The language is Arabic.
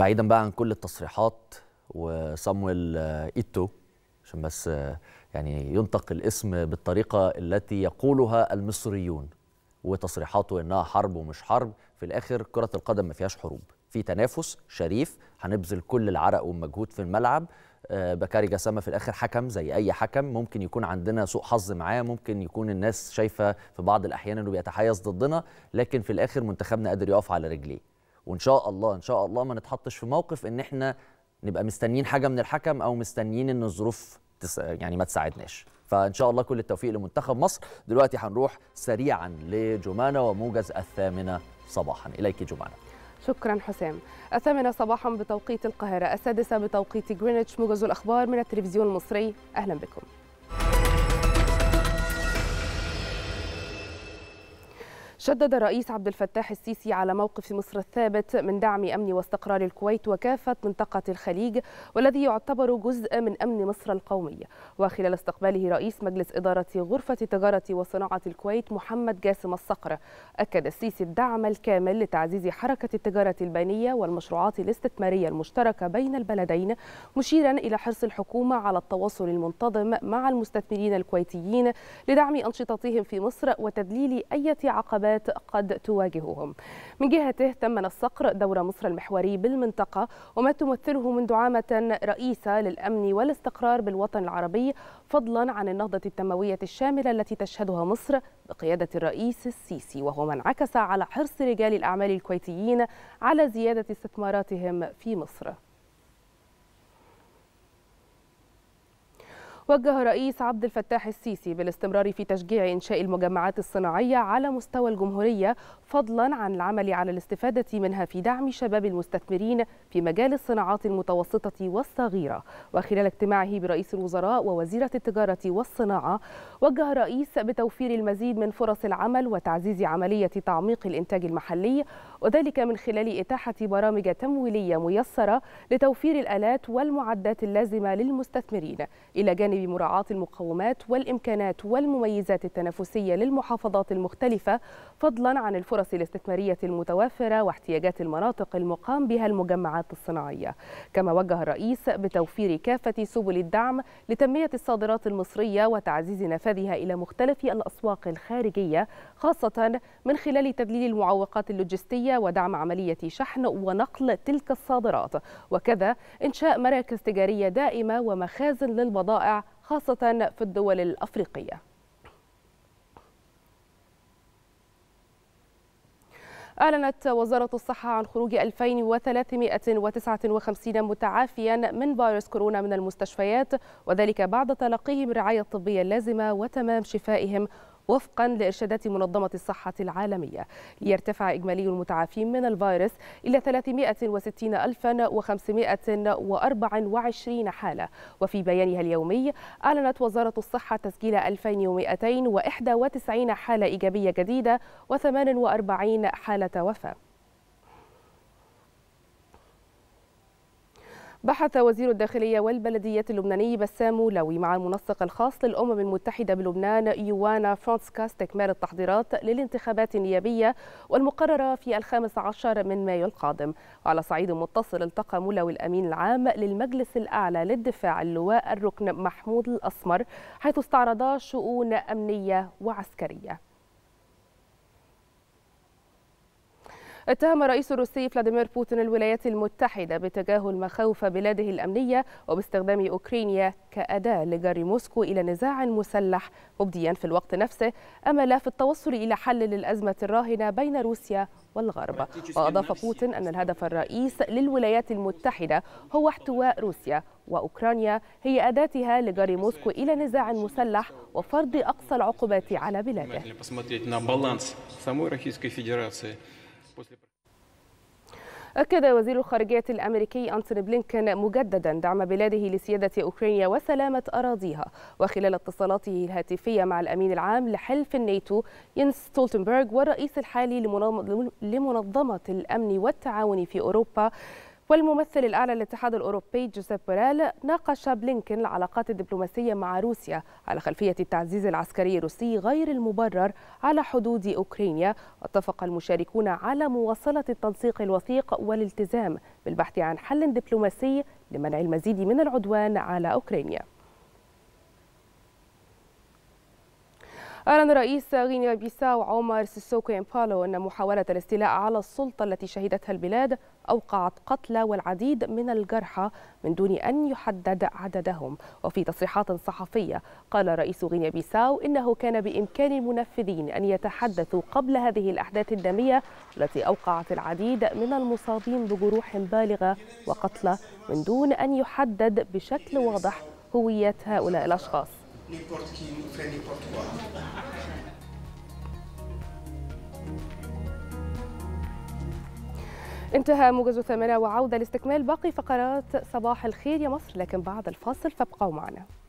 بعيدا بقى عن كل التصريحات وصامويل آه، ايتو عشان بس آه، يعني ينطق الاسم بالطريقه التي يقولها المصريون وتصريحاته انها حرب ومش حرب في الاخر كره القدم ما فيهاش حروب في تنافس شريف هنبذل كل العرق والمجهود في الملعب آه، بكاري جسامة في الآخر حكم زي أي حكم ممكن يكون عندنا سوء حظ معاه ممكن يكون الناس شايفة في بعض الأحيان أنه بيتحيز ضدنا لكن في الآخر منتخبنا قادر يقف على رجليه وان شاء الله ان شاء الله ما نتحطش في موقف ان احنا نبقى مستنيين حاجه من الحكم او مستنيين ان الظروف تس... يعني ما تساعدناش فان شاء الله كل التوفيق لمنتخب مصر دلوقتي هنروح سريعا لجمانه وموجز الثامنه صباحا اليك جمانه شكرا حسام الثامنة صباحا بتوقيت القاهرة السادسة بتوقيت جرينتش موجز الأخبار من التلفزيون المصري أهلا بكم شدد الرئيس عبد الفتاح السيسي على موقف مصر الثابت من دعم أمن واستقرار الكويت وكافة منطقة الخليج والذي يعتبر جزء من أمن مصر القومي وخلال استقباله رئيس مجلس إدارة غرفة تجاره وصناعة الكويت محمد جاسم الصقر أكد السيسي الدعم الكامل لتعزيز حركة التجارة البينية والمشروعات الاستثمارية المشتركة بين البلدين مشيرا إلى حرص الحكومة على التواصل المنتظم مع المستثمرين الكويتيين لدعم أنشطتهم في مصر وتذليل أي عقبات الصعوبات قد تواجههم من جهته تم الصقر دور مصر المحوري بالمنطقة وما تمثله منذ عامة رئيسة للأمن والاستقرار بالوطن العربي فضلا عن النهضة التنموية الشاملة التي تشهدها مصر بقيادة الرئيس السيسي وهو ما انعكس على حرص رجال الأعمال الكويتيين على زيادة استثماراتهم في مصر وجه رئيس عبد الفتاح السيسي بالاستمرار في تشجيع إنشاء المجمعات الصناعية على مستوى الجمهورية فضلا عن العمل على الاستفادة منها في دعم شباب المستثمرين في مجال الصناعات المتوسطة والصغيرة وخلال اجتماعه برئيس الوزراء ووزيرة التجارة والصناعة وجه الرئيس بتوفير المزيد من فرص العمل وتعزيز عملية تعميق الإنتاج المحلي وذلك من خلال إتاحة برامج تمويلية ميسرة لتوفير الآلات والمعدات اللازمة للمستثمرين إلى جانب بمراعاة المقومات والإمكانات والمميزات التنافسية للمحافظات المختلفة فضلا عن الفرص الاستثمارية المتوافرة واحتياجات المناطق المقام بها المجمعات الصناعية كما وجه الرئيس بتوفير كافة سبل الدعم لتنمية الصادرات المصرية وتعزيز نفاذها إلى مختلف الأسواق الخارجية خاصة من خلال تذليل المعوقات اللوجستية ودعم عملية شحن ونقل تلك الصادرات وكذا إنشاء مراكز تجارية دائمة ومخازن للبضائع خاصة في الدول الأفريقية أعلنت وزارة الصحة عن خروج 2359 متعافيا من فيروس كورونا من المستشفيات وذلك بعد تلقيهم الرعاية الطبية اللازمة وتمام شفائهم وفقا لإرشادات منظمة الصحة العالمية ليرتفع إجمالي المتعافين من الفيروس إلى 360524 حالة وفي بيانها اليومي أعلنت وزارة الصحة تسجيل 2291 حالة إيجابية جديدة و48 حالة وفاة بحث وزير الداخلية والبلدية اللبناني بسام لوي مع المنسق الخاص للأمم المتحدة بلبنان يوانا فرانسكاس تكمال التحضيرات للانتخابات النيابية والمقررة في الخامس عشر من مايو القادم وعلى صعيد متصل التقى مولوي الأمين العام للمجلس الأعلى للدفاع اللواء الركن محمود الأسمر حيث استعرضا شؤون أمنية وعسكرية اتهم الرئيس الروسي فلاديمير بوتين الولايات المتحدة بتجاهل مخاوف بلاده الأمنية وباستخدام أوكرانيا كأداة لجر موسكو إلى نزاع مسلح مبديا في الوقت نفسه أمل في التوصل إلى حل للأزمة الراهنة بين روسيا والغرب وأضاف بوتين أن الهدف الرئيس للولايات المتحدة هو احتواء روسيا وأوكرانيا هي أداتها لجر موسكو إلى نزاع مسلح وفرض أقصى العقوبات على بلاده أكد وزير الخارجية الأمريكي أنتوني بلينكن مجددا دعم بلاده لسيادة أوكرانيا وسلامة أراضيها وخلال اتصالاته الهاتفية مع الأمين العام لحلف الناتو ينس ستولتنبرغ والرئيس الحالي لمنظمة الأمن والتعاون في أوروبا والممثل الأعلى للاتحاد الأوروبي جوزيف بوريل ناقش بلينكن العلاقات الدبلوماسية مع روسيا على خلفية التعزيز العسكري الروسي غير المبرر على حدود أوكرانيا واتفق المشاركون على مواصلة التنسيق الوثيق والالتزام بالبحث عن حل دبلوماسي لمنع المزيد من العدوان على أوكرانيا أعلن رئيس غينيا بيساو عمر سيسوكو إمبالو أن محاولة الاستيلاء على السلطة التي شهدتها البلاد أوقعت قتلى والعديد من الجرحى من دون أن يحدد عددهم وفي تصريحات صحفية قال رئيس غينيا بيساو إنه كان بإمكان المنفذين أن يتحدثوا قبل هذه الأحداث الدمية التي أوقعت العديد من المصابين بجروح بالغة وقتلى من دون أن يحدد بشكل واضح هوية هؤلاء الأشخاص n'importe qui nous fait n'importe quoi. انتهى موجز الثامنة وعودة لاستكمال باقي فقرات صباح الخير يا مصر لكن بعد الفاصل فابقوا معنا